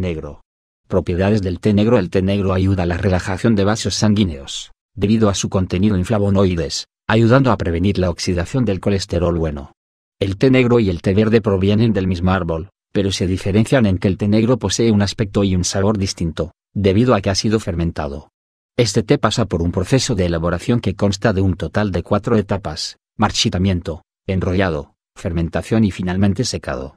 negro. Propiedades del té negro El té negro ayuda a la relajación de vasos sanguíneos, debido a su contenido en flavonoides, ayudando a prevenir la oxidación del colesterol bueno. El té negro y el té verde provienen del mismo árbol, pero se diferencian en que el té negro posee un aspecto y un sabor distinto, debido a que ha sido fermentado. Este té pasa por un proceso de elaboración que consta de un total de cuatro etapas, marchitamiento, enrollado, fermentación y finalmente secado.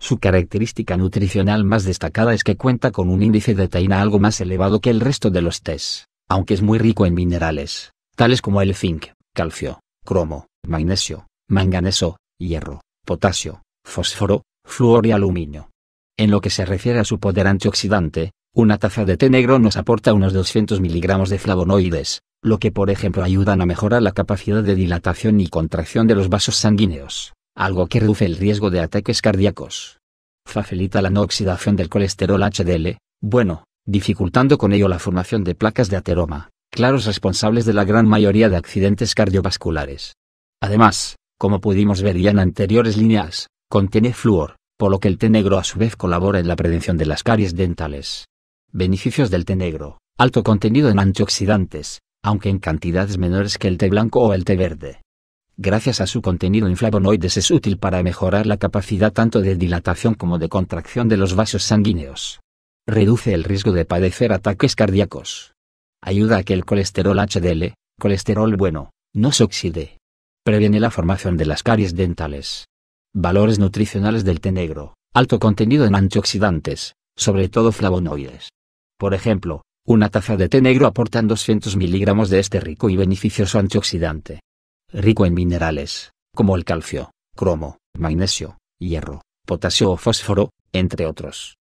Su característica nutricional más destacada es que cuenta con un índice de teína algo más elevado que el resto de los tés, aunque es muy rico en minerales, tales como el zinc, calcio, cromo, magnesio, manganeso, hierro, potasio, fósforo, flúor y aluminio. En lo que se refiere a su poder antioxidante, una taza de té negro nos aporta unos 200 miligramos de flavonoides, lo que por ejemplo ayudan a mejorar la capacidad de dilatación y contracción de los vasos sanguíneos, algo que reduce el riesgo de ataques cardíacos. Facilita la no oxidación del colesterol HDL, bueno, dificultando con ello la formación de placas de ateroma, claros responsables de la gran mayoría de accidentes cardiovasculares. Además, como pudimos ver ya en anteriores líneas, contiene flúor, por lo que el té negro a su vez colabora en la prevención de las caries dentales. Beneficios del té negro. Alto contenido en antioxidantes, aunque en cantidades menores que el té blanco o el té verde. Gracias a su contenido en flavonoides es útil para mejorar la capacidad tanto de dilatación como de contracción de los vasos sanguíneos. Reduce el riesgo de padecer ataques cardíacos. Ayuda a que el colesterol HDL, colesterol bueno, no se oxide. Previene la formación de las caries dentales. Valores nutricionales del té negro. Alto contenido en antioxidantes, sobre todo flavonoides. Por ejemplo, una taza de té negro aportan 200 miligramos de este rico y beneficioso antioxidante rico en minerales, como el calcio, cromo, magnesio, hierro, potasio o fósforo, entre otros.